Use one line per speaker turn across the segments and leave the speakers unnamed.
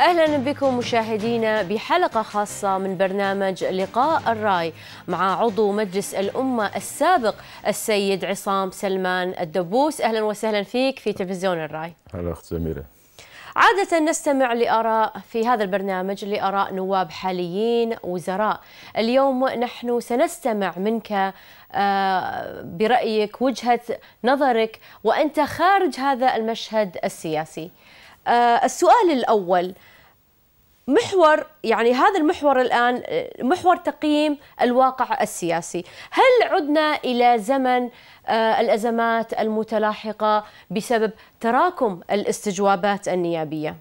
اهلا بكم مشاهدينا بحلقه خاصه من برنامج لقاء الراي مع عضو مجلس الامه السابق السيد عصام سلمان الدبوس اهلا وسهلا فيك في تلفزيون الراي.
هلا اخت سميره.
عادة نستمع لآراء في هذا البرنامج لآراء نواب حاليين وزراء اليوم نحن سنستمع منك آه، برأيك وجهة نظرك وأنت خارج هذا المشهد السياسي آه، السؤال الأول محور يعني هذا المحور الان آه، محور تقييم الواقع السياسي، هل عدنا الى زمن آه، الازمات المتلاحقه بسبب تراكم الاستجوابات النيابيه؟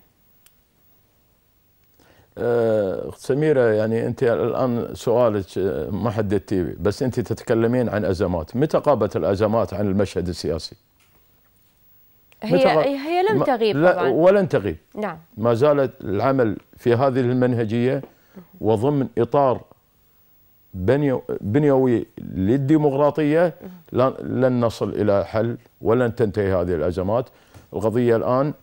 أه سميره يعني انت الان سؤالك آه، ما حددتي بس انت تتكلمين عن ازمات، متى قابت الازمات عن المشهد السياسي؟ هي
هي لم تغيب لا طبعا ولن
تغيب نعم ما زالت العمل في هذه المنهجيه وضمن اطار بنيوي للديمقراطيه لن نصل الى حل ولن تنتهي هذه الازمات القضيه الان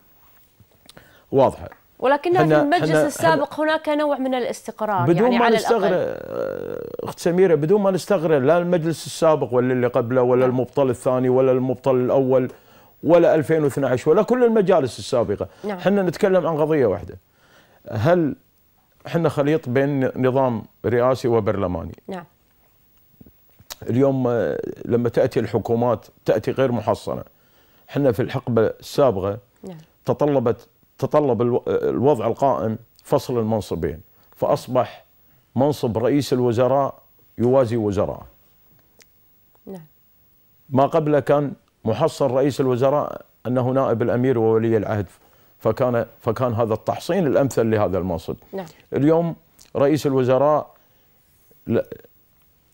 واضحه
ولكنها في المجلس حنا السابق حنا هناك نوع من الاستقرار بدون يعني ما على نستغرب
آه، اخت سميره بدون ما نستغرب لا المجلس السابق ولا اللي قبله ولا نعم. المبطل الثاني ولا المبطل الاول ولا 2012 ولا كل المجالس السابقه نعم. نتكلم عن قضيه واحده هل احنا خليط بين نظام رئاسي وبرلماني نعم اليوم آه، لما تاتي الحكومات تاتي غير محصنه احنا في الحقبه السابقه نعم. تطلبت تطلب آه، الوضع القائم فصل المنصبين فاصبح منصب رئيس الوزراء يوازي وزراء نعم ما قبله كان محصل رئيس الوزراء انه نائب الامير وولي العهد فكان فكان هذا التحصين الامثل لهذا المنصب. نعم. اليوم رئيس الوزراء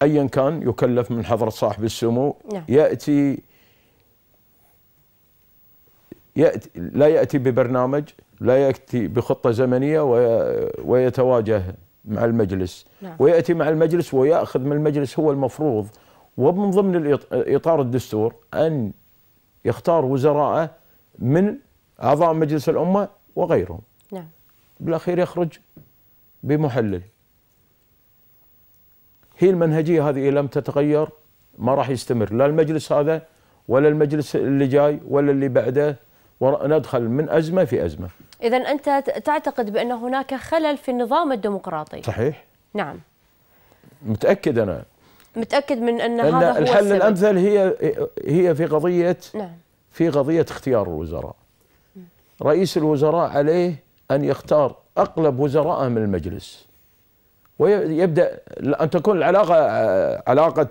ايا كان يكلف من حضره صاحب السمو نعم. ياتي يأتي لا ياتي ببرنامج لا ياتي بخطه زمنيه ويتواجه مع المجلس نعم. وياتي مع المجلس وياخذ من المجلس هو المفروض ومن ضمن اطار الدستور ان يختار وزراءه من اعضاء مجلس الامه وغيرهم نعم بالاخير يخرج بمحلل هي المنهجيه هذه لم تتغير ما راح يستمر لا المجلس هذا ولا المجلس اللي جاي ولا اللي بعده وندخل من ازمه في ازمه.
اذا انت تعتقد بان هناك خلل في النظام الديمقراطي. صحيح. نعم.
متاكد انا
متاكد من ان هذا هو الحل السبب. الامثل
هي هي في قضيه نعم. في قضيه اختيار الوزراء رئيس الوزراء عليه ان يختار اقلب وزراءه من المجلس ويبدا ان تكون العلاقه علاقه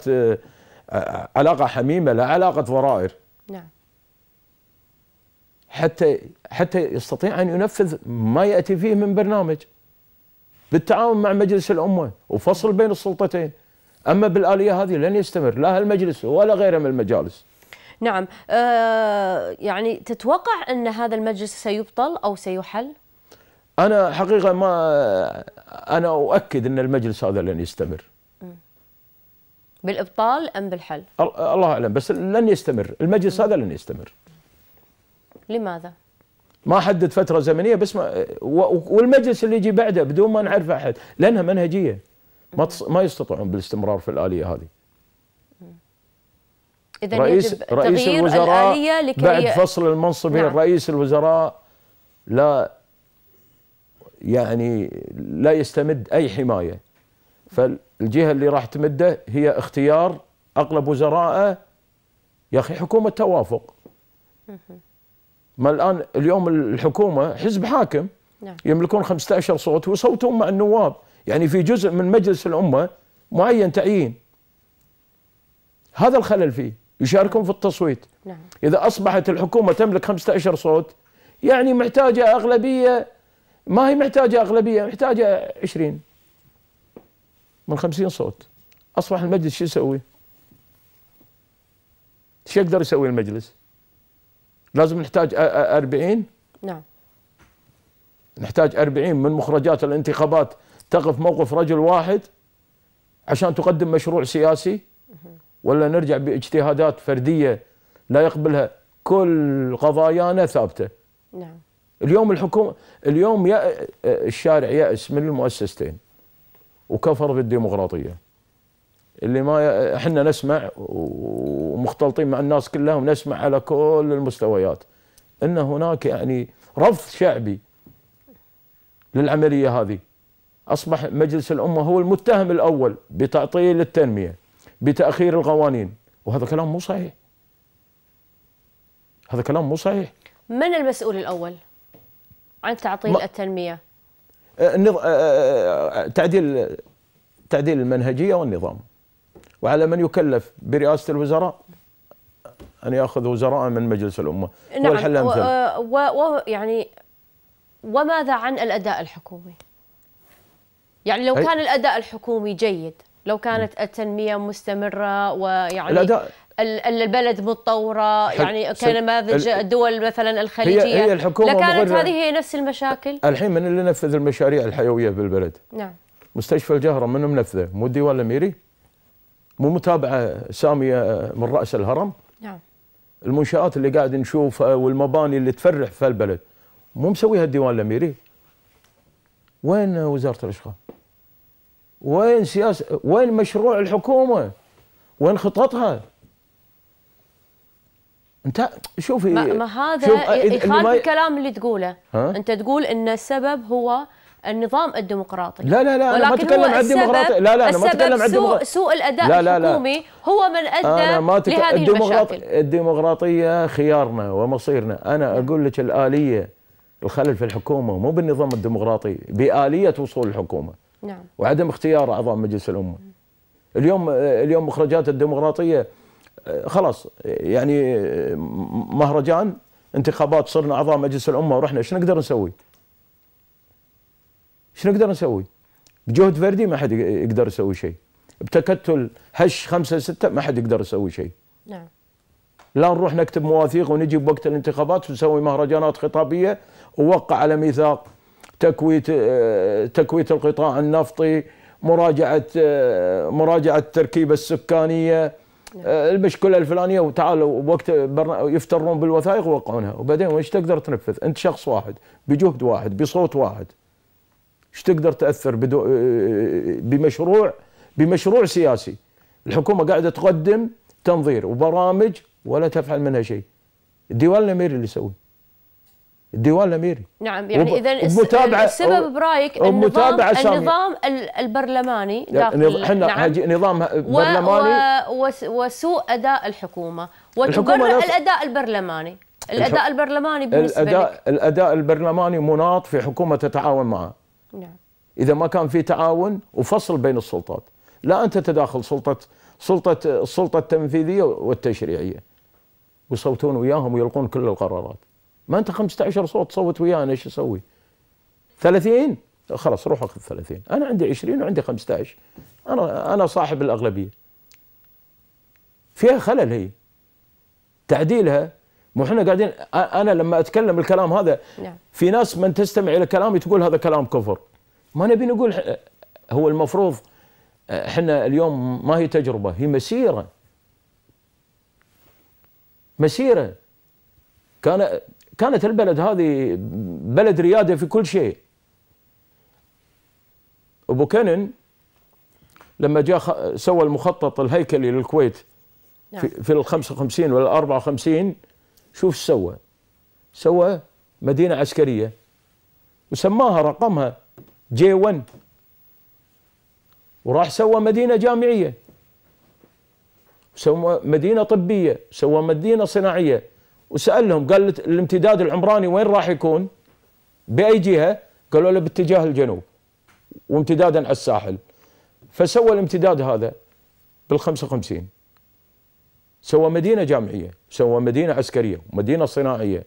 علاقه حميمه لا علاقه ضرائر نعم حتى حتى يستطيع ان ينفذ ما ياتي فيه من برنامج بالتعاون مع مجلس الامه وفصل بين السلطتين أما بالآلية هذه لن يستمر لا هالمجلس ولا غيره من المجالس
نعم آه يعني تتوقع أن هذا المجلس سيبطل أو سيحل؟
أنا حقيقة ما أنا أؤكد أن المجلس هذا لن يستمر
بالابطال ام بالحل؟
الله اعلم بس لن يستمر، المجلس هذا لن يستمر. لماذا؟ ما حدد فتره زمنيه بس ما والمجلس اللي يجي بعده بدون ما نعرف احد لانها منهجيه. ما ما يستطيعون بالاستمرار في الاليه هذه.
إذا رئيس يجب رئيس الوزراء الآلية لكي بعد فصل
المنصب نعم. رئيس الوزراء لا يعني لا يستمد اي حمايه فالجهه اللي راح تمده هي اختيار اغلب وزرائه يا اخي حكومه توافق ما الان اليوم الحكومه حزب حاكم نعم. يملكون 15 صوت ويصوتون مع النواب يعني في جزء من مجلس الأمة معين تعيين هذا الخلل فيه يشاركون في التصويت نعم. إذا أصبحت الحكومة تملك 15 صوت يعني محتاجة أغلبية ما هي محتاجة أغلبية محتاجة 20 من 50 صوت أصبح المجلس شو يسوي؟ شو يقدر يسوي المجلس؟ لازم نحتاج 40 نعم نحتاج 40 من مخرجات الانتخابات تقف موقف رجل واحد عشان تقدم مشروع سياسي ولا نرجع باجتهادات فرديه لا يقبلها كل قضايانا ثابته نعم اليوم الحكومه اليوم يأ الشارع يأس من المؤسستين وكفر بالديمقراطيه اللي ما احنا نسمع ومختلطين مع الناس كلها ونسمع على كل المستويات ان هناك يعني رفض شعبي للعمليه هذه أصبح مجلس الأمة هو المتهم الأول بتعطيل التنمية بتأخير القوانين وهذا كلام مو صحيح هذا كلام مو صحيح
من المسؤول الأول عن تعطيل ما التنمية؟
أه، النظ... أه، أه، تعديل تعديل المنهجية والنظام وعلى من يكلف برئاسة الوزراء أن يأخذ وزراء من مجلس الأمة نعم والحل و...
و... و... يعني وماذا عن الأداء الحكومي؟ يعني لو كان الاداء الحكومي جيد لو كانت التنميه مستمره ويعني الأداء البلد متطوره يعني كنماذج الدول مثلا الخليجيه هي, هي الحكومه لكانت هذه هي نفس المشاكل
الحين من اللي نفذ المشاريع الحيويه بالبلد؟ نعم مستشفى الجهره من منفذه؟ مو الديوان الاميري؟ مو متابعه ساميه من راس الهرم؟ نعم المنشات اللي قاعد نشوفها والمباني اللي تفرح في البلد مو مسويها الديوان الاميري؟ وين وزاره الاشغال؟ وين سياسة وين مشروع الحكومة وين خططها انت شوفي ما, إيه، ما هذا شوف يخالف إيه، الكلام
اللي تقوله ها؟ انت تقول ان السبب هو النظام الديمقراطي لا لا لا انا ما اتكلم عن الديمقراطي لا لا انا ما اتكلم عن الديمقراطي سوء الاداء لا لا لا الحكومي هو من ادى أنا ما تك... لهذه الديمقراط... المشاكل
الديمقراطيه خيارنا ومصيرنا انا نعم. اقول لك الاليه الخلل في الحكومه مو بالنظام الديمقراطي باليه وصول الحكومه نعم وعدم اختيار اعضاء مجلس الامه اليوم اليوم مخرجات الديمقراطيه خلاص يعني مهرجان انتخابات صرنا اعضاء مجلس الامه ورحنا ايش نقدر نسوي؟ ايش نقدر نسوي؟ بجهد فردي ما حد يقدر يسوي شيء بتكتل هش خمسة ستة ما حد يقدر يسوي شيء نعم لا نروح نكتب مواثيق ونجي بوقت الانتخابات ونسوي مهرجانات خطابية ووقع على ميثاق تكويت آه، تكويت القطاع النفطي مراجعه آه، مراجعه التركيبه السكانيه آه، المشكله الفلانيه وتعالوا وقت يفترون بالوثائق ويوقعونها وبعدين وش تقدر تنفذ انت شخص واحد بجهد واحد بصوت واحد ايش تقدر تاثر بدو بمشروع بمشروع سياسي الحكومه قاعده تقدم تنظير وبرامج ولا تفعل منها شيء الديوان الامير اللي يسوي الديوان الاميري
نعم يعني اذا السبب
برايك المتابعة النظام, النظام
البرلماني يعني داخل احنا
نعم نظام برلماني
و و وسوء اداء الحكومه وتقرر الاداء البرلماني الاداء البرلماني بالنسبه الاداء لك.
الاداء البرلماني مناط في حكومه تتعاون معه نعم اذا ما كان في تعاون وفصل بين السلطات لا انت تداخل سلطه سلطه السلطه التنفيذيه والتشريعيه ويصوتون وياهم ويلقون كل القرارات ما انت 15 صوت صوت ويانا ايش اسوي؟ 30 خلاص روح اخذ 30 انا عندي 20 وعندي 15 انا انا صاحب الاغلبيه فيها خلل هي تعديلها مو احنا قاعدين انا لما اتكلم الكلام هذا نعم. في ناس من تستمع الى كلامي تقول هذا كلام كفر ما نبي نقول هو المفروض احنا اليوم ما هي تجربه هي مسيره مسيره كان كانت البلد هذه بلد رياده في كل شيء ابو كنن لما جاء سوى المخطط الهيكلي للكويت نعم. في, في ال 55 ولا 54 شوف سوى سوى مدينه عسكريه وسماها رقمها جي 1 وراح سوى مدينه جامعيه سوى مدينه طبيه سوى مدينه صناعيه وسالهم قال الامتداد العمراني وين راح يكون؟ باي جهه؟ قالوا له باتجاه الجنوب وامتدادا على الساحل فسوى الامتداد هذا بال 55 سوى مدينه جامعيه سوى مدينه عسكريه ومدينه صناعيه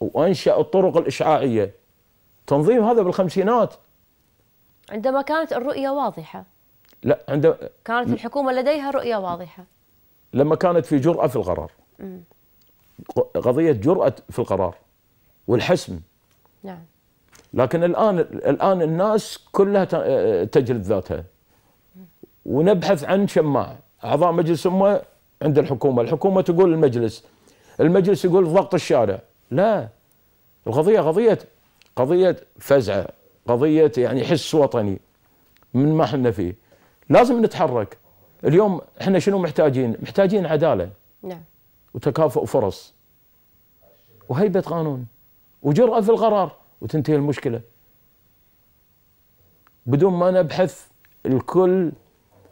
وانشا الطرق الاشعاعيه تنظيم هذا بالخمسينات
عندما كانت الرؤيه واضحه
لا عندما كانت
الحكومه لديها رؤيه واضحه
لما كانت في جرأة في القرار قضيه جراه في القرار والحسم نعم لكن الان الان الناس كلها تجلد ذاتها ونبحث عن شماعة اعضاء مجلس امه عند الحكومه، الحكومه تقول المجلس المجلس يقول ضغط الشارع، لا القضيه قضيه قضيه فزعه، قضيه يعني حس وطني من ما احنا فيه. لازم نتحرك. اليوم احنا شنو محتاجين؟ محتاجين عداله. نعم. وتكافؤ فرص وهيبة قانون وجرأة في القرار وتنتهي المشكلة بدون ما نبحث الكل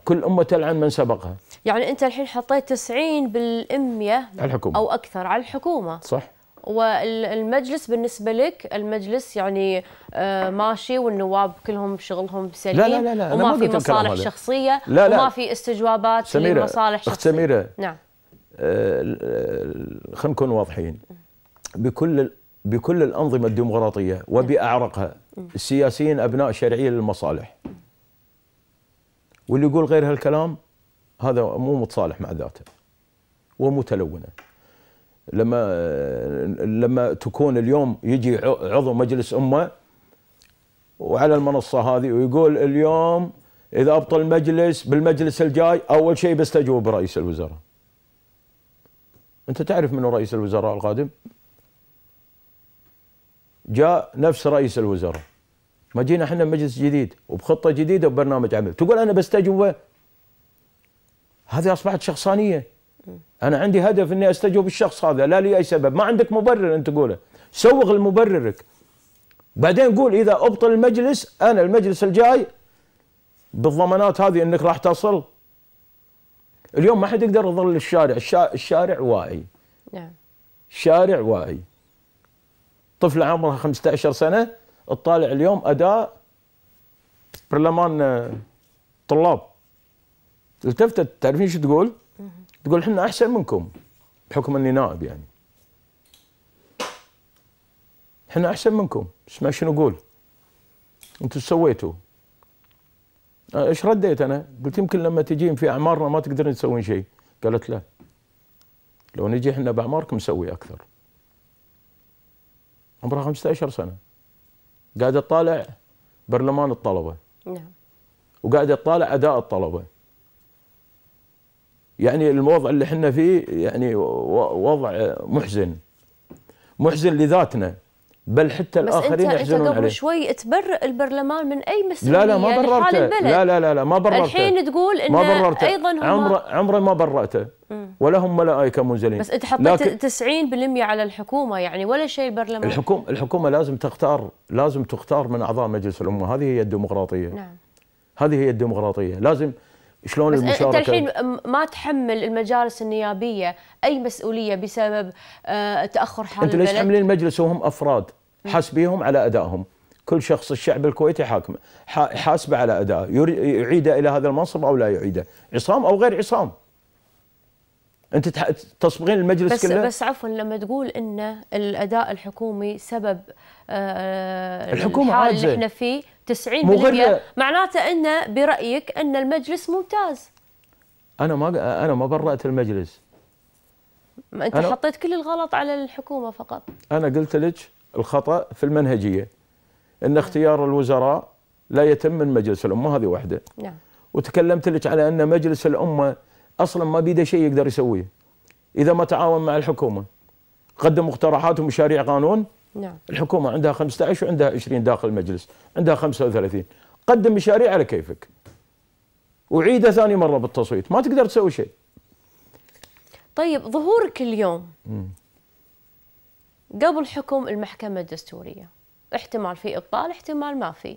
كل أمة تلعن من سبقها
يعني أنت الحين حطيت 90 بالأمية على الحكومة أو أكثر على الحكومة صح والمجلس بالنسبة لك المجلس يعني آه، ماشي والنواب كلهم شغلهم سليم لا لا لا, لا وما في مصالح شخصية لا لا وما في استجوابات سميرة لمصالح شخصية سميرة نعم
آه، خلينا نكون واضحين بكل بكل الانظمه الديمقراطيه وباعرقها السياسيين ابناء شرعيه للمصالح واللي يقول غير هالكلام هذا مو متصالح مع ذاته ومتلونه لما لما تكون اليوم يجي عضو مجلس امه وعلى المنصه هذه ويقول اليوم اذا ابطل المجلس بالمجلس الجاي اول شيء بستجوب رئيس الوزراء أنت تعرف من رئيس الوزراء القادم جاء نفس رئيس الوزراء ما جينا احنا مجلس جديد وبخطه جديده وبرنامج عمل تقول انا بستجوبه هذه اصبحت شخصانيه انا عندي هدف اني استجوب الشخص هذا لا لي اي سبب ما عندك مبرر انت تقوله سوغ لمبررك بعدين قول اذا ابطل المجلس انا المجلس الجاي بالضمانات هذه انك راح تصل اليوم ما حد يقدر يظل الشارع الشارع واعي نعم الشارع واعي طفلة عمرها 15 سنة تطالع اليوم أداء برلمان آه، طلاب التفتت تعرفين شو تقول؟ تقول احنا أحسن منكم بحكم أني نائب يعني احنا أحسن منكم اسمع شنو أقول انتم سويتوا آه، ايش رديت انا؟ قلت يمكن لما تجين في اعمارنا ما تقدرين تسوين شيء قالت لا لو نجي احنا باعماركم نسوي اكثر عمرها 15 سنه قاعده تطالع برلمان الطلبه نعم وقاعده تطالع اداء الطلبه يعني الوضع اللي احنا فيه يعني وضع محزن محزن لذاتنا بل حتى بس الاخرين انت يحزنون انت قبل
شوي تبرئ البرلمان من اي مسؤوليه لا لا ما يعني بررته لا لا
لا لا ما بررته الحين
تقول انه ما بررته ايضا هم عمره
عمره ما بررته ولا هم ملائكة منزلين بس انت حطيت
لكن 90% على الحكومه يعني ولا شيء البرلمان
الحكومه الحكومه لازم تختار لازم تختار من اعضاء مجلس الامه هذه هي الديمقراطيه نعم هذه هي الديمقراطيه لازم شلون بس المشاركه انت الحين
ما تحمل المجالس النيابيه اي مسؤوليه بسبب آه، تاخر حال انت ليش تحملين
المجلس وهم افراد حاسبيهم على ادائهم كل شخص الشعب الكويتي حاكم حاسبه على ادائه يعيده الى هذا المنصب او لا يعيده عصام او غير عصام انت تصبغين المجلس بس كله بس
عفوا لما تقول ان الاداء الحكومي سبب آه، الحكومه الحال اللي احنا فيه 90 مغرية. معناته ان برايك ان المجلس ممتاز
انا ما انا ما برأت المجلس
انت حطيت كل الغلط على الحكومه فقط
انا قلت لك الخطأ في المنهجية أن نعم. اختيار الوزراء لا يتم من مجلس الأمة هذه واحدة نعم وتكلمت لك على أن مجلس الأمة أصلا ما بيده شيء يقدر يسويه إذا ما تعاون مع الحكومة قدم مقترحات ومشاريع قانون نعم الحكومة عندها 15 وعندها 20 داخل المجلس عندها 35 قدم مشاريع على كيفك وعيده ثاني مره بالتصويت ما تقدر تسوي شيء
طيب ظهورك اليوم م. قبل حكم المحكمة الدستورية احتمال في إبطال احتمال ما في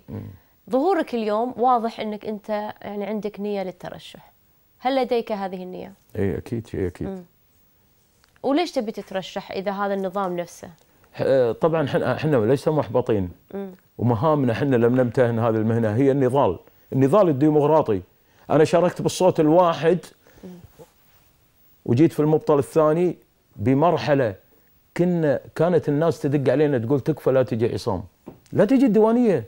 ظهورك اليوم واضح أنك أنت يعني عندك نية للترشح هل لديك هذه النية؟
أي أكيد أي أكيد مم.
وليش تبي تترشح إذا هذا النظام نفسه؟
آه، طبعا احنا احنا ليس محبطين ومهامنا احنا لم نمتهن هذه المهنه هي النضال، النضال الديمقراطي انا شاركت بالصوت الواحد وجيت في المبطل الثاني بمرحله كنا كانت الناس تدق علينا تقول تكفى لا تجي عصام لا تجي الديوانيه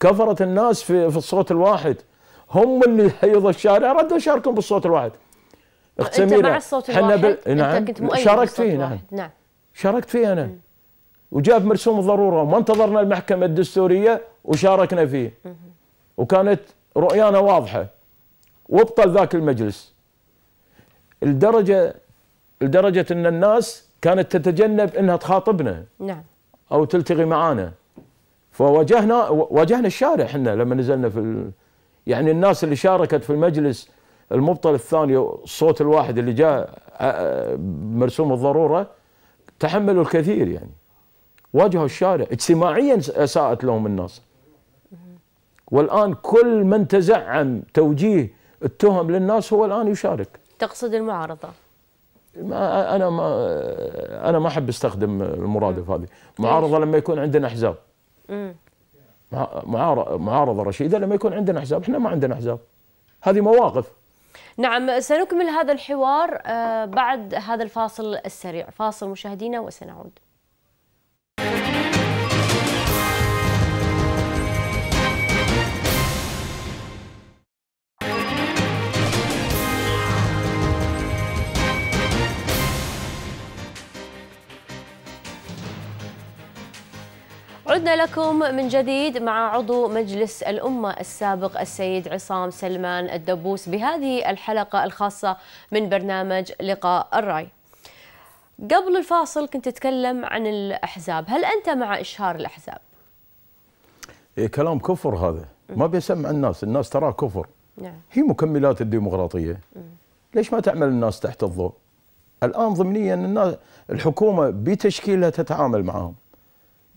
كفرت الناس في, في الصوت الواحد هم اللي حيض الشارع ردوا شاركهم بالصوت الواحد اخت سميره مع الصوت الواحد نعم انت كنت مؤيد شاركت فيه نعم. نعم شاركت فيه انا م. وجاء في مرسوم الضروره وما انتظرنا المحكمه الدستوريه وشاركنا فيه م. وكانت رؤيانا واضحه وابطل ذاك المجلس لدرجه لدرجه ان الناس كانت تتجنب انها تخاطبنا نعم او تلتقي معانا فواجهنا واجهنا الشارع احنا لما نزلنا في ال... يعني الناس اللي شاركت في المجلس المبطل الثاني الصوت الواحد اللي جاء مرسوم الضروره تحملوا الكثير يعني واجهوا الشارع اجتماعيا اساءت لهم الناس والان كل من تزعم توجيه التهم للناس هو الان يشارك
تقصد المعارضه
ما انا ما انا ما احب استخدم المرادف هذه معارضه لما يكون عندنا احزاب معارضه رشيده لما يكون عندنا احزاب احنا ما عندنا احزاب هذه مواقف
نعم سنكمل هذا الحوار آه، بعد هذا الفاصل السريع فاصل مشاهدينا وسنعود عدنا لكم من جديد مع عضو مجلس الأمة السابق السيد عصام سلمان الدبوس بهذه الحلقة الخاصة من برنامج لقاء الرأي قبل الفاصل كنت تتكلم عن الأحزاب هل أنت مع إشهار الأحزاب؟
إيه كلام كفر هذا ما بيسمع الناس الناس تراه كفر نعم. هي مكملات الديمقراطية ليش ما تعمل الناس تحت الضوء الآن ضمنيا الناس الحكومة بتشكيلها تتعامل معهم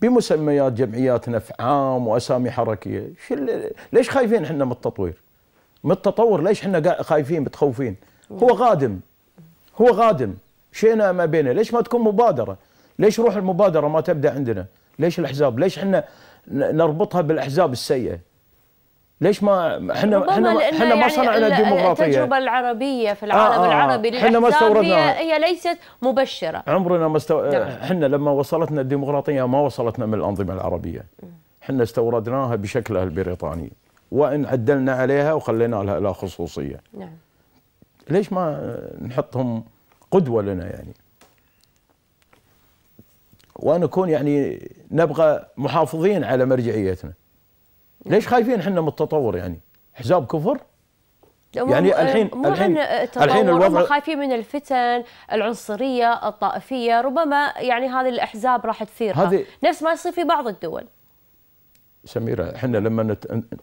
بمسميات جمعيات نفع عام واسامي حركيه ليش خايفين احنا من التطوير من التطور ليش احنا خايفين متخوفين هو غادم هو غادم شئنا ما بينه ليش ما تكون مبادره ليش روح المبادره ما تبدا عندنا ليش الاحزاب ليش احنا نربطها بالاحزاب السيئه ليش ما احنا احنا احنا ما يعني صنعنا يعني الديمقراطيه التجربه
العربيه في العالم آه آه العربي احنا ما استوردناها هي, هي ليست مبشره
عمرنا ما استو... احنا نعم. لما وصلتنا الديمقراطيه ما وصلتنا من الانظمه العربيه احنا استوردناها بشكلها البريطاني وان عدلنا عليها وخلينا لها لا خصوصيه نعم ليش ما نحطهم قدوه لنا يعني ونكون يعني نبقى محافظين على مرجعيتنا ليش خايفين احنا من التطور يعني حزاب كفر
يعني الحين مو الحين الحين الوضع خايفين من الفتن العنصريه الطائفيه ربما يعني هذه الاحزاب راح تثيرها نفس ما يصير في بعض الدول
سميره احنا لما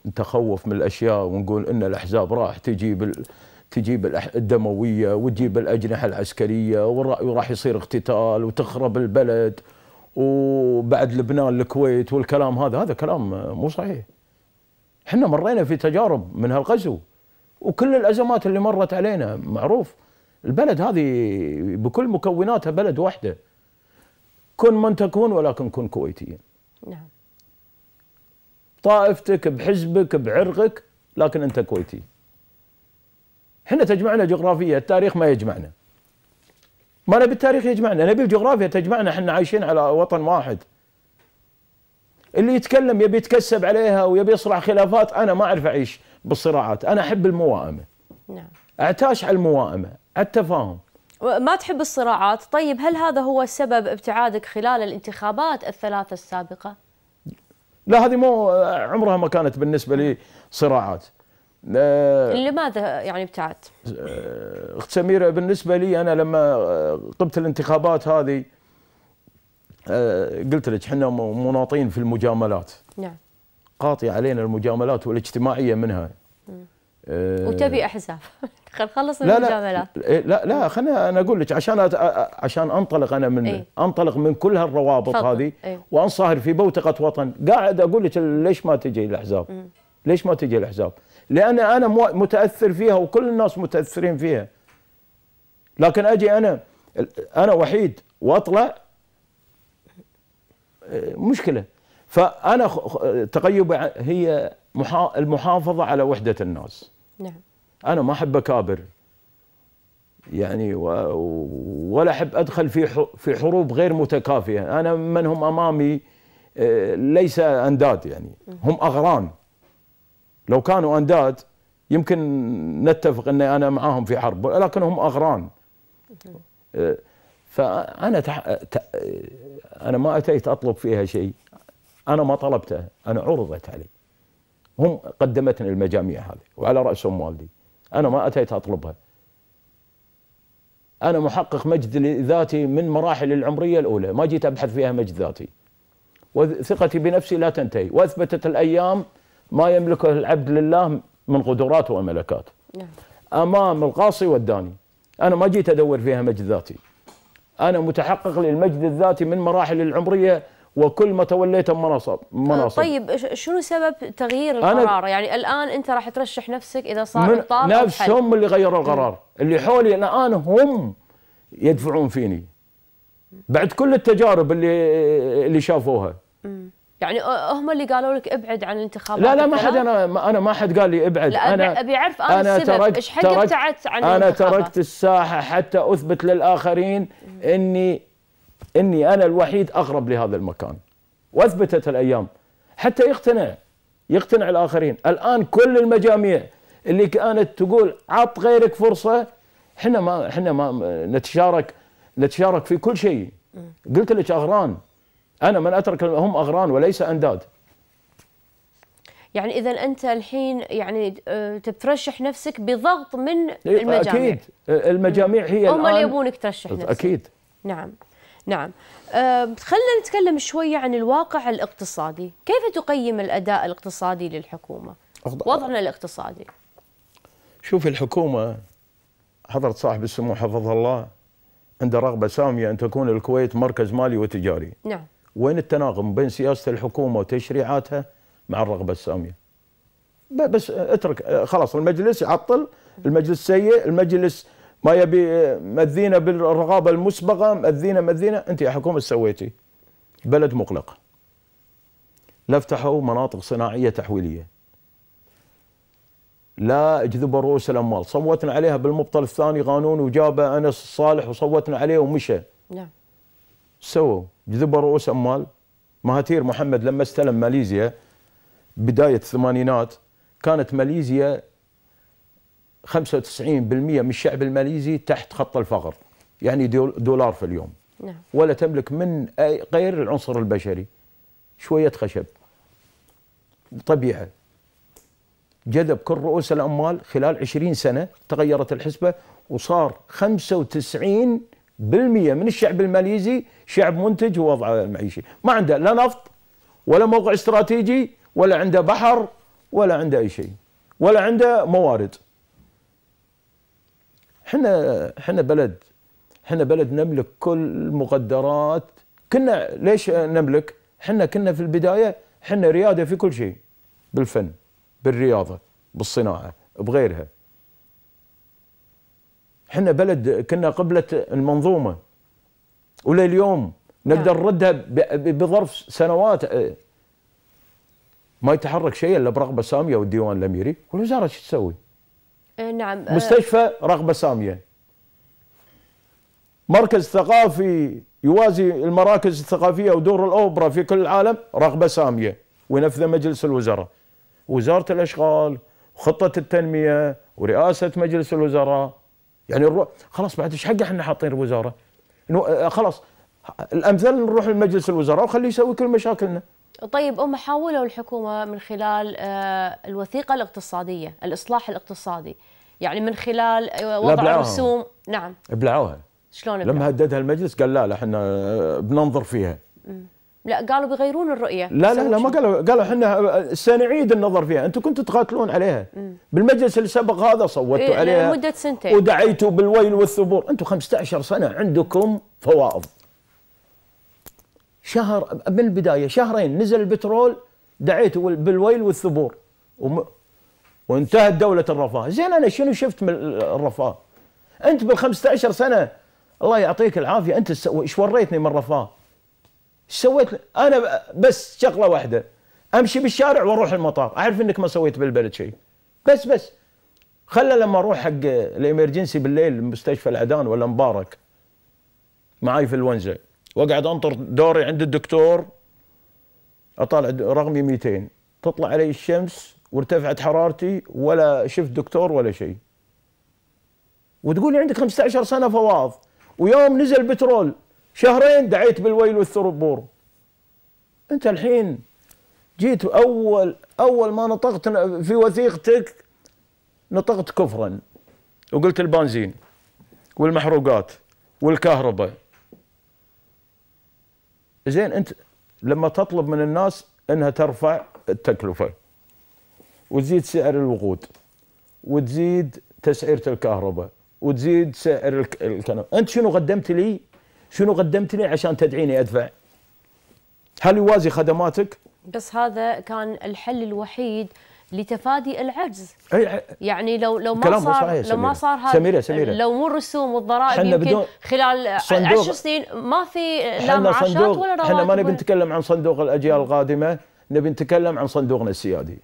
نتخوف من الاشياء ونقول ان الاحزاب راح تجيب تجيب الدمويه وتجيب الاجنحه العسكريه وراح يصير اقتتال وتخرب البلد وبعد لبنان الكويت والكلام هذا هذا كلام مو صحيح احنا مرينا في تجارب من هالغزو وكل الازمات اللي مرت علينا معروف البلد هذه بكل مكوناتها بلد واحده كن من تكون ولكن كن كويتيا نعم طائفتك بحزبك بعرقك لكن انت كويتي احنا تجمعنا جغرافيا التاريخ ما يجمعنا ما نبي التاريخ يجمعنا نبي الجغرافيا تجمعنا احنا عايشين على وطن واحد اللي يتكلم يبي يتكسب عليها ويبي يصرع خلافات انا ما اعرف اعيش بالصراعات انا احب الموائمه نعم اعتاش على الموائمه على التفاهم
ما تحب الصراعات طيب هل هذا هو سبب ابتعادك خلال الانتخابات الثلاثه السابقه
لا هذه مو عمرها ما كانت بالنسبه لي صراعات لماذا
يعني ابتعدت
اخت أه، سميره بالنسبه لي انا لما قمت آه، الانتخابات هذه آه، قلت لك احنا مناطين في المجاملات نعم قاطي علينا المجاملات والاجتماعيه منها أه وتبي
احزاب خلص نخلص لا المجاملات
إيه، لا لا, خلنا انا اقول لك عشان عشان انطلق انا من ايه؟ انطلق من كل هالروابط هذه ايه؟ وانصهر في بوتقه وطن قاعد اقول لك ليش ما تجي الاحزاب؟ ليش ما تجي الاحزاب؟ لان انا متاثر فيها وكل الناس متاثرين فيها لكن اجي انا انا وحيد واطلع مشكله فانا تقيب هي المحافظه على وحده الناس نعم انا ما احب اكابر يعني ولا احب ادخل في في حروب غير متكافيه انا من هم امامي آه، ليس انداد يعني هم اغران لو كانوا انداد يمكن نتفق ان انا معاهم في حرب لكن هم اغران فانا تح... ت... انا ما اتيت اطلب فيها شيء انا ما طلبته انا عرضت علي هم قدمتني المجاميع هذه وعلى راسهم والدي انا ما اتيت اطلبها انا محقق مجد ذاتي من مراحل العمريه الاولى ما جيت ابحث فيها مجد ذاتي وثقتي بنفسي لا تنتهي واثبتت الايام ما يملكه العبد لله من قدرات وملكات نعم. امام القاصي والداني انا ما جيت ادور فيها مجد ذاتي انا متحقق للمجد الذاتي من مراحل العمريه وكل ما توليت منصب منصب طيب
شنو سبب تغيير القرار؟ يعني الان انت راح ترشح نفسك اذا صار نفس نفسهم
اللي غيروا القرار، اللي حولي الان هم يدفعون فيني بعد كل التجارب اللي اللي شافوها.
يعني هم اللي قالوا لك ابعد عن الانتخابات لا لا ما حد
انا انا ما حد قال لي ابعد لا انا ابي
اعرف انا, أنا السبب ايش حق ابتعدت عن انا تركت
الساحه حتى اثبت للاخرين اني اني انا الوحيد اقرب لهذا المكان واثبتت الايام حتى يقتنع يقتنع الاخرين الان كل المجاميع اللي كانت تقول عط غيرك فرصه احنا ما احنا ما نتشارك نتشارك في كل شيء قلت لك اغران أنا من أترك هم أغران وليس أنداد
يعني اذا انت الحين يعني آه، تترشح نفسك بضغط من إيه، المجاميع اكيد
المجاميع هي هم اللي يبونك ترشح نفسك اكيد
نعم نعم أه خلينا نتكلم شويه عن الواقع الاقتصادي كيف تقيم الاداء الاقتصادي للحكومه وضعنا الاقتصادي
شوف الحكومه حضرة صاحب السمو حفظه الله عنده رغبه ساميه ان تكون الكويت مركز مالي وتجاري نعم وين التناغم بين سياسه الحكومه وتشريعاتها مع الرغبه الساميه بس اترك خلاص المجلس يعطل المجلس سيء المجلس ما يبي مذينا بالرغابه المسبقه مذينا مذينا انت يا حكومه سويتي بلد مغلق لا افتحوا مناطق صناعيه تحويليه لا اجذبوا رؤوس الاموال صوتنا عليها بالمبطل الثاني قانون وجابه انس الصالح وصوتنا عليه ومشى نعم سووا جذبوا رؤوس اموال مهاتير محمد لما استلم ماليزيا بدايه الثمانينات كانت ماليزيا 95% من الشعب الماليزي تحت خط الفقر يعني دولار في اليوم نعم. ولا تملك من أي غير العنصر البشري شوية خشب طبيعة جذب كل رؤوس الأموال خلال 20 سنة تغيرت الحسبة وصار 95 بالمية من الشعب الماليزي شعب منتج ووضعه المعيشي ما عنده لا نفط ولا موقع استراتيجي ولا عنده بحر ولا عنده أي شيء ولا عنده موارد احنا احنا بلد احنا بلد نملك كل المقدرات كنا ليش نملك احنا كنا في البداية احنا ريادة في كل شيء بالفن بالرياضة بالصناعة بغيرها احنا بلد كنا قبلة المنظومة ولليوم نقدر نعم. نردها بظرف سنوات أه. ما يتحرك شيء الا برغبه ساميه والديوان الاميري والوزاره شو تسوي؟
أه، نعم أه. مستشفى
رغبه ساميه مركز ثقافي يوازي المراكز الثقافيه ودور الاوبرا في كل العالم رغبه ساميه وينفذه مجلس الوزراء وزاره الاشغال وخطه التنميه ورئاسه مجلس الوزراء يعني نروح خلاص بعد ايش حق احنا حاطين الوزاره؟ آه، آه، خلاص الامثل نروح لمجلس الوزراء وخليه يسوي كل مشاكلنا.
طيب هم حاولوا الحكومه من خلال آه، الوثيقه الاقتصاديه، الاصلاح الاقتصادي، يعني من خلال وضع رسوم نعم ابلعوها شلون ابلعوها؟ لما
هددها المجلس قال لا لا احنا بننظر فيها. م.
لا قالوا بيغيرون الرؤيه لا لا لا
ما قالوا قالوا احنا سنعيد النظر فيها انتم كنتوا تقاتلون عليها مم. بالمجلس سبق هذا صوتوا إيه عليها لمده سنتين ودعيتوا بالويل والثبور انتم 15 سنه عندكم فوائض شهر من البدايه شهرين نزل البترول دعيتوا بالويل والثبور وم... وانتهت دوله الرفاه زين انا شنو شفت من الرفاه انت بال 15 سنه الله يعطيك العافيه انت ايش وريتني من الرفاه سويت انا بس شغله واحده امشي بالشارع واروح المطار اعرف انك ما سويت بالبلد شيء بس بس خلى لما اروح حق الامرجنسي بالليل مستشفى العدان ولا مبارك معاي في الونزه واقعد انطر دوري عند الدكتور اطالع رقمي 200 تطلع علي الشمس وارتفعت حرارتي ولا شفت دكتور ولا شيء وتقول لي عندك 15 سنه فواض ويوم نزل بترول شهرين دعيت بالويل والثربور انت الحين جيت اول اول ما نطقت في وثيقتك نطقت كفرا وقلت البنزين والمحروقات والكهرباء زين انت لما تطلب من الناس انها ترفع التكلفه وتزيد سعر الوقود وتزيد تسعيره الكهرباء وتزيد سعر الكنب انت شنو قدمت لي؟ شنو قدمت لي عشان تدعيني ادفع؟ هل يوازي خدماتك؟
بس هذا كان الحل الوحيد لتفادي العجز أي يعني لو لو ما صار لو سميرة. ما صار هذا سميرة سميرة لو مو الرسوم والضرائب يمكن خلال عشر سنين ما في لا معاشات ولا رواتب احنا ما نبي
نتكلم عن صندوق الاجيال القادمه نبي نتكلم عن صندوقنا السيادي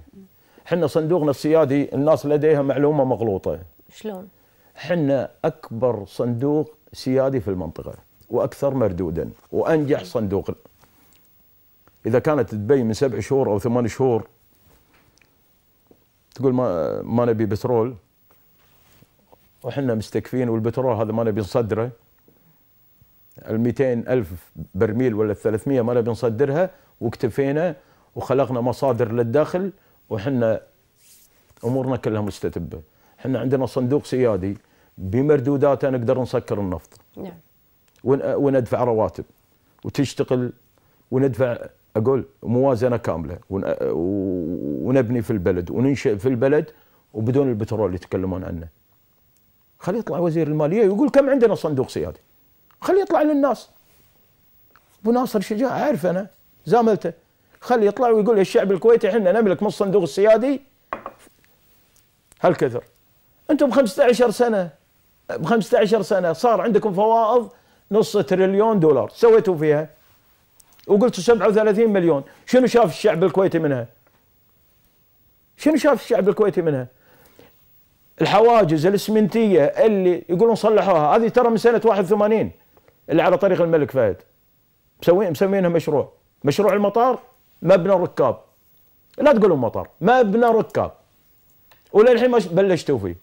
احنا صندوقنا السيادي الناس لديها معلومه مغلوطه شلون احنا اكبر صندوق سيادي في المنطقه واكثر مردودا وانجح صندوق اذا كانت دبي من سبع شهور او ثمان شهور تقول ما ما نبي بترول وحنا مستكفين والبترول هذا ما نبي نصدره ال 200 ألف برميل ولا ال 300 ما نبي نصدرها واكتفينا وخلقنا مصادر للداخل وحنا امورنا كلها مستتبه، احنا عندنا صندوق سيادي بمردوداته نقدر نسكر النفط. نعم. آه، وندفع رواتب وتشتغل وندفع اقول موازنه كامله آه، ونبني في البلد وننشئ في البلد وبدون البترول اللي يتكلمون عنه. خليه يطلع وزير الماليه ويقول كم عندنا صندوق سيادي؟ خليه يطلع للناس. ابو ناصر شجاع اعرف انا زاملته خليه يطلع ويقول الشعب الكويتي احنا نملك من الصندوق السيادي هالكثر. انتم ب 15 سنه ب 15 سنه صار عندكم فوائض نص تريليون دولار سويتوا فيها وقلت 37 مليون شنو شاف الشعب الكويتي منها شنو شاف الشعب الكويتي منها الحواجز الاسمنتيه اللي يقولون صلحوها هذه ترى من سنه 81 اللي على طريق الملك فهد مسوين مسمينها مشروع مشروع المطار مبنى ركاب لا تقولون مطار مبنى ركاب وللحين ما بلشتوا فيه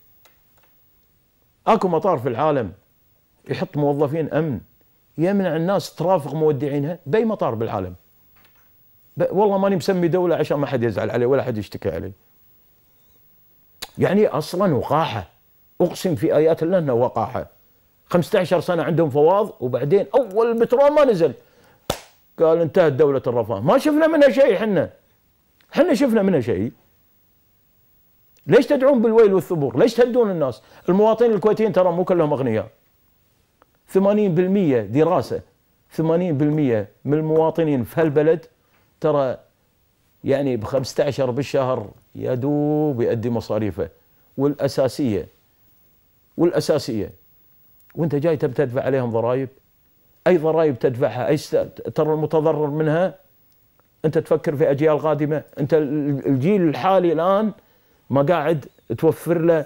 اكو مطار في العالم يحط موظفين امن يمنع الناس ترافق مودعينها باي مطار بالعالم والله ماني مسمي دوله عشان ما حد يزعل علي ولا حد يشتكي علي يعني اصلا وقاحه اقسم في ايات الله انه وقاحه 15 سنه عندهم فواض وبعدين اول البترول ما نزل قال انتهت دوله الرفاه ما شفنا منها شيء احنا احنا شفنا منها شيء ليش تدعون بالويل والثبور ليش تهدون الناس المواطنين الكويتيين ترى مو كلهم اغنياء 80% دراسة 80% من المواطنين في هالبلد ترى يعني ب 15 بالشهر يدوب يؤدي مصاريفه والأساسية والأساسية وانت جاي تبي تدفع عليهم ضرائب اي ضرائب تدفعها اي ترى المتضرر منها انت تفكر في اجيال قادمه انت الجيل الحالي الان ما قاعد توفر له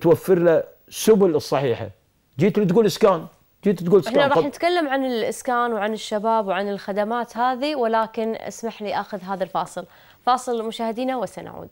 توفر له سبل الصحيحه جيت تقول اسكان جيت تقول اسكان احنا راح
نتكلم عن الاسكان وعن الشباب وعن الخدمات هذه ولكن اسمح لي اخذ هذا الفاصل فاصل مشاهدينا وسنعود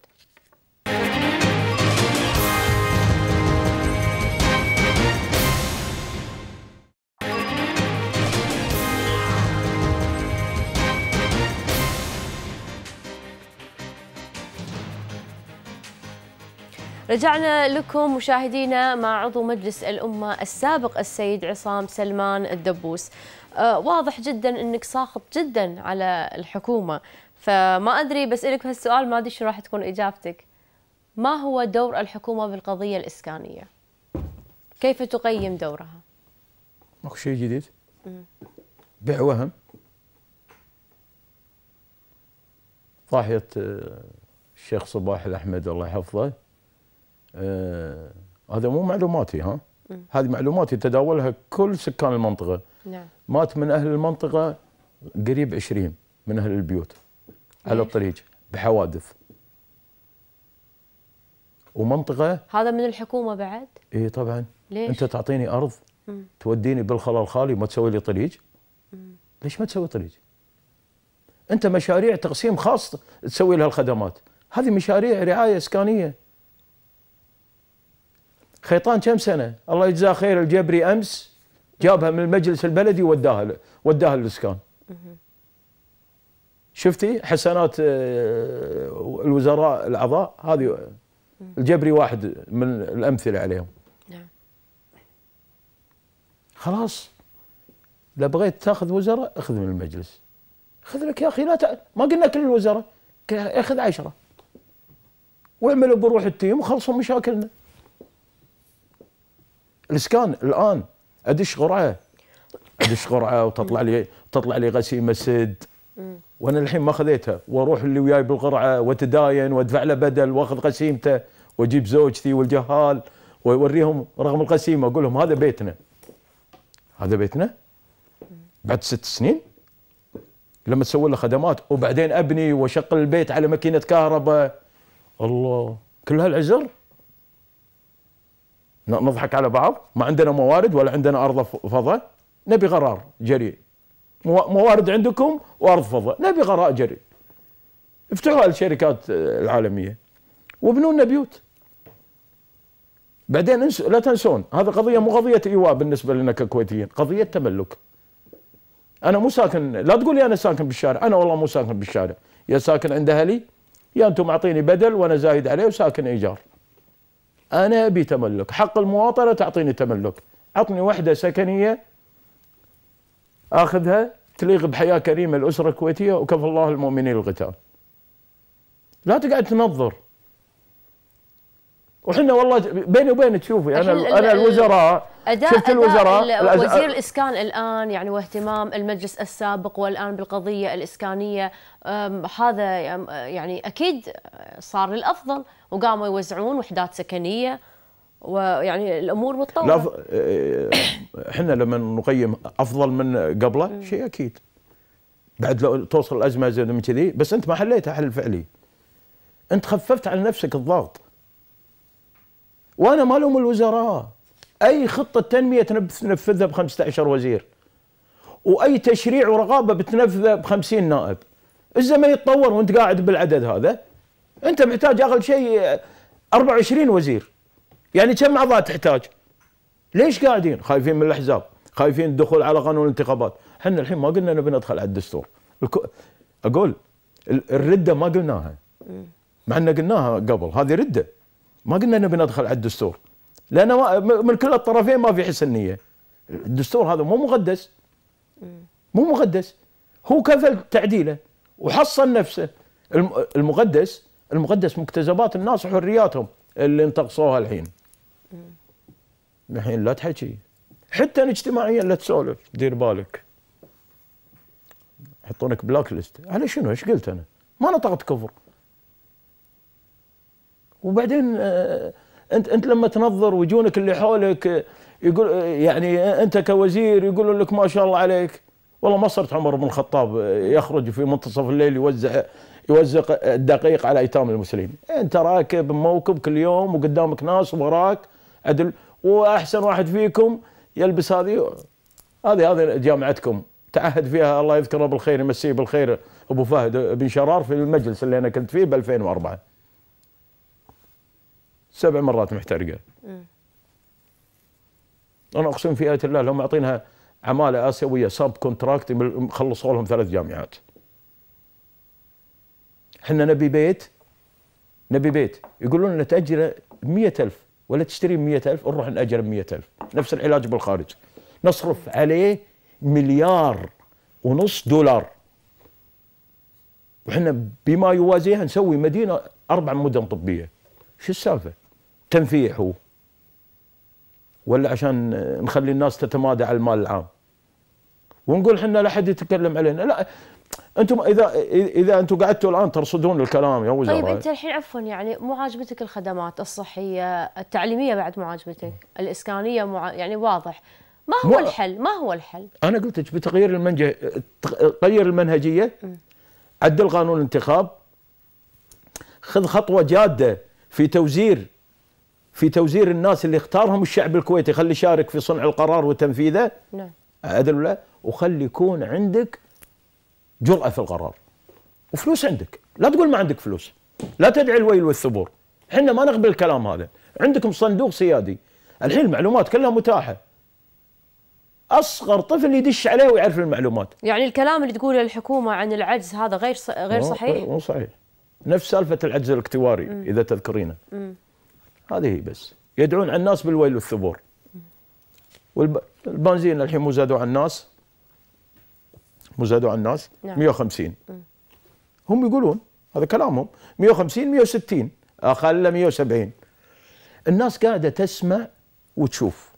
رجعنا لكم مشاهدينا مع عضو مجلس الأمة السابق السيد عصام سلمان الدبوس آه، واضح جدا أنك ساخط جدا على الحكومة فما أدري بسألك هالسؤال ما أدري شو راح تكون إجابتك ما هو دور الحكومة بالقضية الإسكانية؟ كيف تقيم دورها؟
ماكو شيء جديد بيع وهم ضاحية آه، الشيخ صباح الأحمد الله يحفظه آه هذا مو معلوماتي ها هذه معلومات يتداولها كل سكان المنطقة نعم. مات من أهل المنطقة قريب 20 من أهل البيوت على نعم. الطريق بحوادث ومنطقة
هذا من الحكومة بعد؟
إي طبعا ليش؟ أنت تعطيني أرض مم. توديني بالخلا الخالي وما تسوي لي طريق ليش ما تسوي طريق؟ أنت مشاريع تقسيم خاص تسوي لها الخدمات هذه مشاريع رعاية إسكانية خيطان كم سنه الله يجزاه خير الجبري امس جابها من المجلس البلدي وداها وداها للاسكان. شفتي حسنات آه، الوزراء الاعضاء هذه الجبري واحد من الامثله عليهم نعم خلاص لا بغيت تاخذ وزراء اخذ من المجلس خذ لك يا اخي لا تأ... ما قلنا كل الوزراء اخذ عشرة واعملوا بروح التيم وخلصوا مشاكلنا الاسكان الان ادش قرعه ادش قرعه وتطلع لي تطلع لي غسيمه سد وانا الحين ما خذيتها واروح اللي وياي بالقرعه واتداين وادفع له بدل واخذ قسيمته واجيب زوجتي والجهال ويوريهم رقم القسيمه اقول لهم هذا بيتنا هذا بيتنا بعد ست سنين لما تسوي له خدمات وبعدين ابني واشغل البيت على ماكينه كهرباء الله كل هالعزر نضحك على بعض ما عندنا موارد ولا عندنا ارض فضاء نبي قرار جريء موارد عندكم وارض فضاء نبي قرار جريء افتحوا الشركات العالميه وبنوا لنا بيوت بعدين انس... لا تنسون هذه قضيه مو قضيه ايواء بالنسبه لنا ككويتيين قضيه تملك انا مو ساكن لا تقول لي انا ساكن بالشارع انا والله مو ساكن بالشارع يا ساكن عند اهلي يا انتم معطيني بدل وانا زايد عليه وساكن ايجار أنا أبي تملك حق المواطنة تعطيني تملك عطني وحدة سكنية أخذها تليق بحياة كريمة الأسرة الكويتية وكفى الله المؤمنين القتال لا تقعد تنظر وحنا والله بيني وبينك شوفي انا انا الوزراء أداء شفت الوزراء وزير
الاسكان الان يعني واهتمام المجلس السابق والان بالقضيه الاسكانيه هذا يعني اكيد صار للافضل وقاموا يوزعون وحدات سكنيه ويعني الامور متطوره
إيه، احنا لما نقيم افضل من قبله شيء اكيد بعد لو توصل الازمه زي من كذي بس انت ما حليتها حل فعلي انت خففت على نفسك الضغط وانا ما لوم الوزراء اي خطه تنميه تنفذها ب 15 وزير واي تشريع ورقابه بتنفذه ب 50 نائب الزمن يتطور وانت قاعد بالعدد هذا انت محتاج اقل شيء 24 آه، وزير يعني كم اعضاء تحتاج؟ ليش قاعدين؟ خايفين من الاحزاب، خايفين الدخول على قانون الانتخابات، احنا الحين ما قلنا نبي ندخل على الدستور. الكو... اقول الرده ما قلناها مع ان قلناها قبل هذه رده ما قلنا نبي ندخل على الدستور لان من كلا الطرفين ما في حسن نيه الدستور هذا مو مقدس مو مقدس هو كفل تعديله وحصن نفسه المقدس المقدس مكتسبات الناس وحرياتهم اللي انتقصوها الحين الحين لا تحكي حتى اجتماعيا لا تسولف دير بالك يحطونك بلاك ليست على شنو ايش قلت انا؟ ما نطقت كفر وبعدين آه، انت انت لما تنظر ويجونك اللي حولك آه، يقول آه، يعني انت كوزير يقولوا لك ما شاء الله عليك والله ما صرت عمر بن الخطاب يخرج في منتصف الليل يوزع يوزع الدقيق على ايتام المسلمين انت راكب موكب كل يوم وقدامك ناس وراك عدل واحسن واحد فيكم يلبس هذه هذه هذه جامعتكم تعهد فيها الله يذكره بالخير يمسيه بالخير ابو فهد بن شرار في المجلس اللي انا كنت فيه ب 2004 سبع مرات محترقه انا اقسم في ايه الله لو معطينها عماله اسيويه سب كونتراكت خلصوا لهم ثلاث جامعات احنا نبي بيت نبي بيت يقولون لنا تاجره ب ألف ولا تشتري ب ألف نروح ناجره ب ألف نفس العلاج بالخارج نصرف عليه مليار ونص دولار وحنا بما يوازيها نسوي مدينه اربع مدن طبيه شو السالفه؟ تنفيح هو ولا عشان نخلي الناس تتمادى على المال العام ونقول حنا لا حد يتكلم علينا لا انتم اذا اذا انتم قعدتوا الان ترصدون الكلام يا وزراء طيب انت
الحين عفوا يعني مو عاجبتك الخدمات الصحيه التعليميه بعد مو عاجبتك الاسكانيه مع... يعني واضح ما هو مو... الحل ما هو الحل
انا قلت لك بتغيير المنجه غير المنهجيه عدل قانون الانتخاب خذ خطوه جاده في توزير في توزير الناس اللي اختارهم الشعب الكويتي خلي يشارك في صنع القرار وتنفيذه نعم عدل ولا وخلي يكون عندك جرأة في القرار وفلوس عندك لا تقول ما عندك فلوس لا تدعي الويل والثبور احنا ما نقبل الكلام هذا عندكم صندوق سيادي الحين المعلومات كلها متاحه اصغر طفل يدش عليه ويعرف المعلومات
يعني الكلام اللي تقوله الحكومه عن العجز هذا غير غير صحيح
مو صحيح نفس سالفه العجز الاكتواري مم. اذا تذكرينه هذه هي بس يدعون على الناس بالويل والثبور والبنزين الحين مو زادوا على الناس مو زادوا على الناس نعم. 150 هم يقولون هذا كلامهم 150 160 اقل 170 الناس قاعده تسمع وتشوف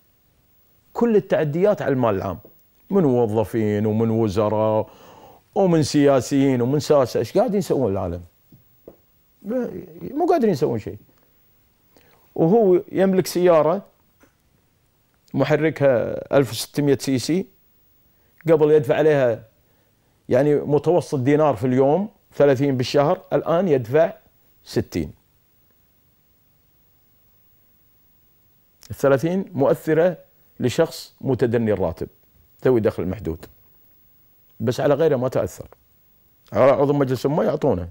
كل التعديات على المال العام من موظفين ومن وزراء ومن سياسيين ومن ساسه ايش قاعدين يسوون العالم مو قادرين يسوون شيء وهو يملك سيارة محركها 1600 سي سي قبل يدفع عليها يعني متوسط دينار في اليوم 30 بالشهر الآن يدفع 60 ال 30 مؤثرة لشخص متدني الراتب ذوي دخل محدود بس على غيره ما تأثر على عضو مجلس ما يعطونه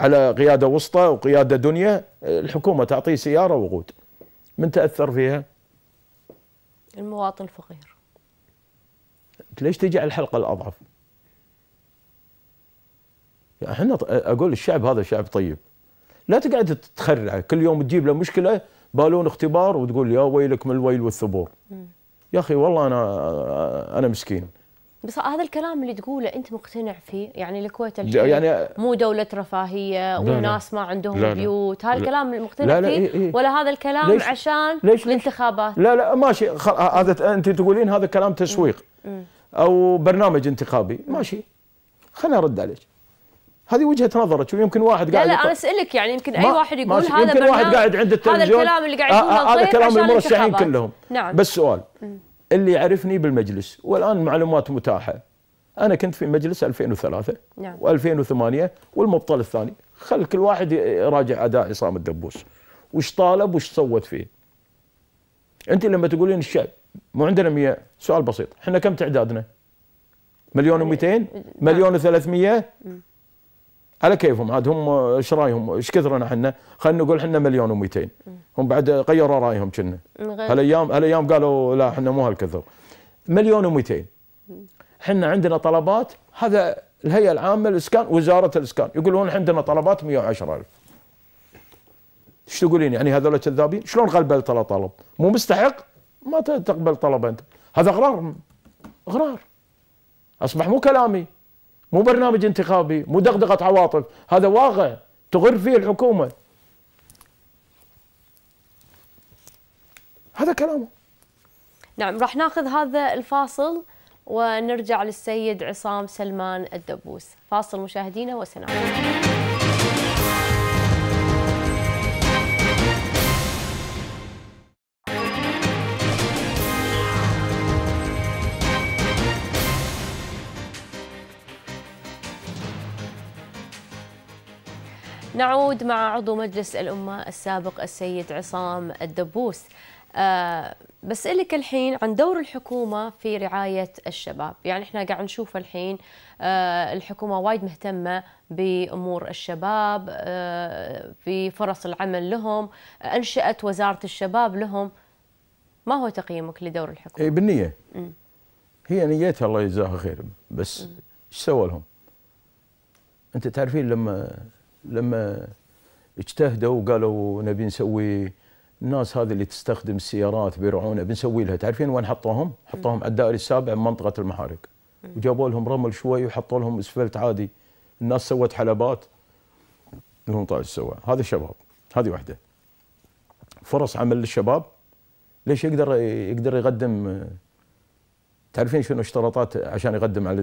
على قيادة وسطى وقيادة دنيا الحكومة تعطيه سيارة وقود من تأثر فيها؟
المواطن الفقير
ليش تجي على الحلقة الأضعف؟ احنا اقول الشعب هذا شعب طيب لا تقعد تتخرع كل يوم تجيب له مشكله بالون اختبار وتقول يا ويلك من الويل والثبور يا اخي والله انا انا مسكين
بس هذا الكلام اللي تقوله انت مقتنع فيه يعني الكويت الحين يعني مو دوله رفاهيه والناس ما عندهم لا بيوت هذا الكلام اللي مقتنع لا لا فيه إيه إيه ولا هذا الكلام ليش عشان ليش الانتخابات
لا لا ماشي هذا انت تقولين هذا كلام تسويق او برنامج انتخابي ماشي خليني ارد عليك هذه وجهه نظرك ويمكن واحد قاعد لا لا انا
اسالك يعني يمكن اي واحد يقول هذا يمكن واحد قاعد عند التلفزيون هذا الكلام اللي قاعد آه،
يقوله آه، هذا كلام المرشحين كلهم نعم بس سؤال مم. اللي يعرفني بالمجلس والان معلومات متاحه انا كنت في مجلس 2003 نعم. و2008 والمبطل الثاني خل كل واحد يراجع اداء عصام الدبوس وش طالب وش صوت فيه انت لما تقولين الشعب مو عندنا 100 سؤال بسيط احنا كم تعدادنا مليون و200 نعم. مليون و300 على كيفهم عاد هم ايش رايهم ايش كثرنا احنا خلينا نقول احنا مليون و200 هم بعد غيروا رايهم كنا هالايام هالايام قالوا لا احنا مو هالكثر مليون و200 احنا عندنا طلبات هذا الهيئه العامه للاسكان وزاره الاسكان يقولون احنا عندنا طلبات 110000 ايش تقولين يعني هذول كذابين شلون قبل طلب مو مستحق ما تقبل طلب انت هذا اغرار اغرار اصبح مو كلامي مو برنامج انتخابي مو دغدغه عواطف هذا واقع تغر فيه الحكومه هذا كلامه
نعم راح ناخذ هذا الفاصل ونرجع للسيد عصام سلمان الدبوس فاصل مشاهدينا وسنعود نعود مع عضو مجلس الأمة السابق السيد عصام الدبوس أه بسألك الحين عن دور الحكومة في رعاية الشباب يعني احنا قاعد نشوف الحين أه الحكومة وايد مهتمة بأمور الشباب أه في فرص العمل لهم أنشأت وزارة الشباب لهم ما هو تقييمك لدور الحكومة؟
إيه، بالنية هي نيتها الله يجزاها خير بس ايش سوى لهم؟ انت تعرفين لما لما اجتهدوا وقالوا نبي نسوي الناس هذه اللي تستخدم السيارات بيرعونا بنسوي لها تعرفين وين حطوهم؟ حطوهم على الدائري السابع بمنطقه المحارق وجابوا لهم رمل شوي وحطوا لهم اسفلت عادي الناس سوت حلبات لهم طالع سوا هذا الشباب هذه واحده فرص عمل للشباب ليش يقدر يقدر يقدم تعرفين شنو اشتراطات عشان يقدم على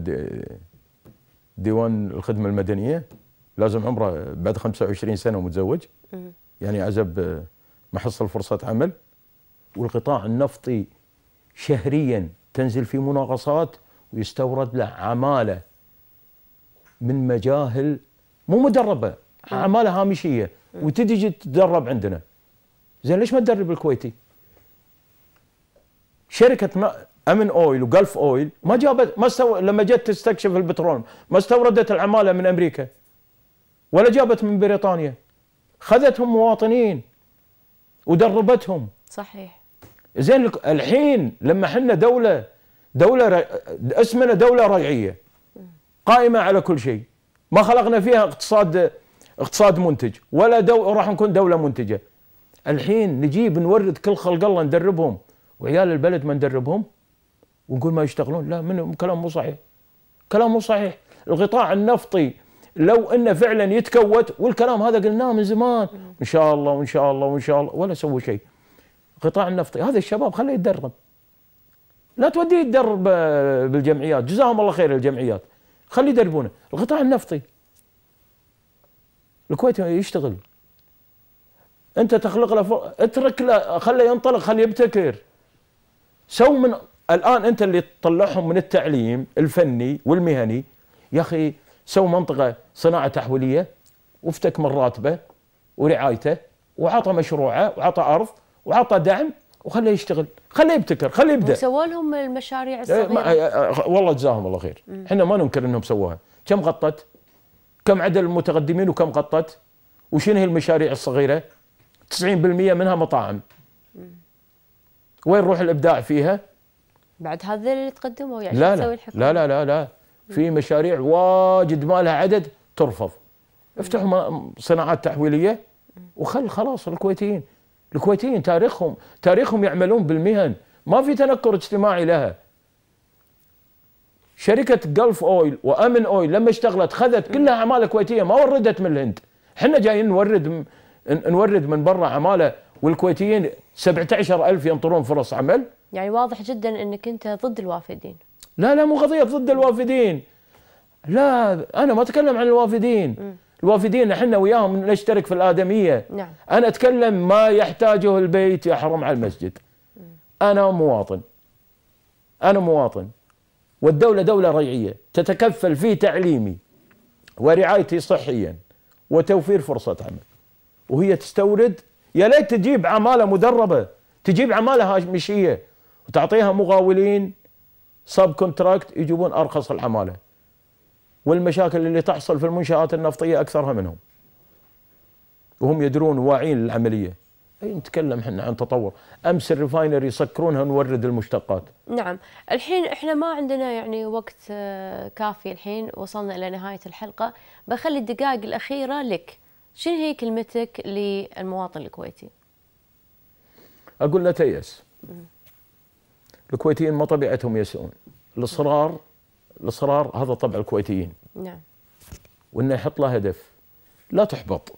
ديوان الخدمه المدنيه لازم عمره بعد 25 سنه ومتزوج يعني عزب ما حصل فرصه عمل والقطاع النفطي شهريا تنزل في مناقصات ويستورد له عماله من مجاهل مو مدربه عماله هامشيه وتجي تتدرب عندنا زين ليش ما تدرب الكويتي؟ شركه امن اويل وجلف اويل ما جابت ما استو... لما جت تستكشف البترول ما استوردت العماله من امريكا ولا جابت من بريطانيا خذتهم مواطنين ودربتهم صحيح زين الحين لما احنا دوله دوله اسمنا دوله ريعيه قائمه على كل شيء ما خلقنا فيها اقتصاد اقتصاد منتج ولا دو... راح نكون دوله منتجه الحين نجيب نورد كل خلق الله ندربهم وعيال البلد ما ندربهم ونقول ما يشتغلون لا منهم كلام مو صحيح كلام مو صحيح القطاع النفطي لو انه فعلا يتكوت والكلام هذا قلناه من زمان ان شاء الله وان شاء الله وان شاء الله ولا سووا شيء قطاع النفطي هذا الشباب خليه يتدرب لا توديه يتدرب آه، بالجمعيات جزاهم الله خير الجمعيات خليه يدربونه القطاع النفطي الكويت يشتغل انت تخلق له فرق. اترك له خليه ينطلق خليه يبتكر سو من الان انت اللي تطلعهم من التعليم الفني والمهني يا اخي سوى منطقه صناعه تحويليه وافتك من راتبه ورعايته وعطى مشروعه وعطى ارض وعطى دعم وخليه يشتغل خليه يبتكر خليه يبدا
سووا لهم المشاريع إيه، الصغيره إيه،
إيه، والله جزاهم الله خير احنا ما ننكر انهم سووها كم غطت كم عدد المتقدمين وكم غطت وشنو هي المشاريع الصغيره 90% منها مطاعم وين روح الابداع فيها
بعد هذا اللي تقدموا يعني لا
لا, لا لا لا لا في مشاريع واجد ما لها عدد ترفض افتحوا صناعات تحويليه وخل خلاص الكويتيين الكويتيين تاريخهم تاريخهم يعملون بالمهن ما في تنكر اجتماعي لها شركة جلف اويل وامن اويل لما اشتغلت خذت كلها عمالة كويتية ما وردت من الهند احنا جايين نورد نورد من برا عمالة والكويتيين 17 ألف ينطرون فرص عمل
يعني واضح جدا انك انت ضد الوافدين
لا لا مو قضيه ضد الوافدين لا انا ما اتكلم عن الوافدين الوافدين احنا وياهم نشترك في الادميه نعم. انا اتكلم ما يحتاجه البيت يحرم على المسجد انا مواطن انا مواطن والدوله دوله ريعيه تتكفل في تعليمي ورعايتي صحيا وتوفير فرصه عمل وهي تستورد يا ليت تجيب عماله مدربه تجيب عماله هامشيه وتعطيها مغاولين سب كونتراكت يجيبون ارخص العماله والمشاكل اللي تحصل في المنشات النفطيه اكثرها منهم وهم يدرون واعين للعمليه اي نتكلم احنا عن تطور امس الريفاينري يسكرونها نورد المشتقات
نعم الحين احنا ما عندنا يعني وقت آه، كافي الحين وصلنا الى نهايه الحلقه بخلي الدقائق الاخيره لك شنو هي كلمتك للمواطن الكويتي
اقول لا تيأس الكويتيين ما طبيعتهم يسؤون الاصرار الاصرار هذا طبع الكويتيين نعم وانه يحط له هدف لا تحبط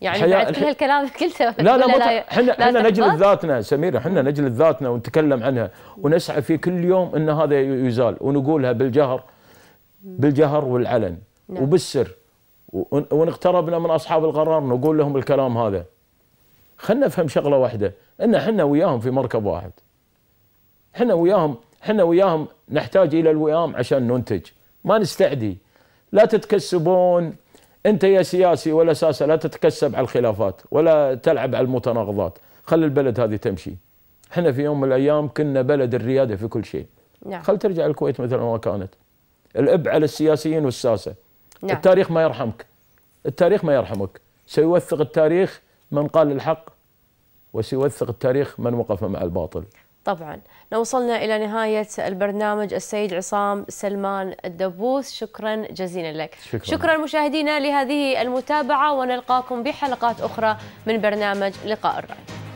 يعني بعد كل هالكلام كله لا لا احنا احنا نجلد
ذاتنا سميره احنا نجلد ذاتنا ونتكلم عنها ونسعى في كل يوم ان هذا يزال ونقولها بالجهر بالجهر والعلن نعم. وبالسر ونقتربنا من اصحاب القرار نقول لهم الكلام هذا خلينا نفهم شغله واحده ان احنا وياهم في مركب واحد احنا وياهم احنا وياهم نحتاج الى الوئام عشان ننتج ما نستعدي لا تتكسبون انت يا سياسي ولا ساسه لا تتكسب على الخلافات ولا تلعب على المتناقضات خلي البلد هذه تمشي احنا في يوم من الايام كنا بلد الرياده في كل شيء نعم. خل ترجع الكويت مثل ما كانت الاب على السياسيين والساسه نعم. التاريخ ما يرحمك التاريخ ما يرحمك سيوثق التاريخ من قال الحق وسيوثق التاريخ من وقف مع الباطل
طبعا لو وصلنا إلى نهاية البرنامج السيد عصام سلمان الدبوس شكرا جزيلا لك شكرا, شكرا مشاهدينا لهذه المتابعة ونلقاكم بحلقات أخرى من برنامج لقاء الرأي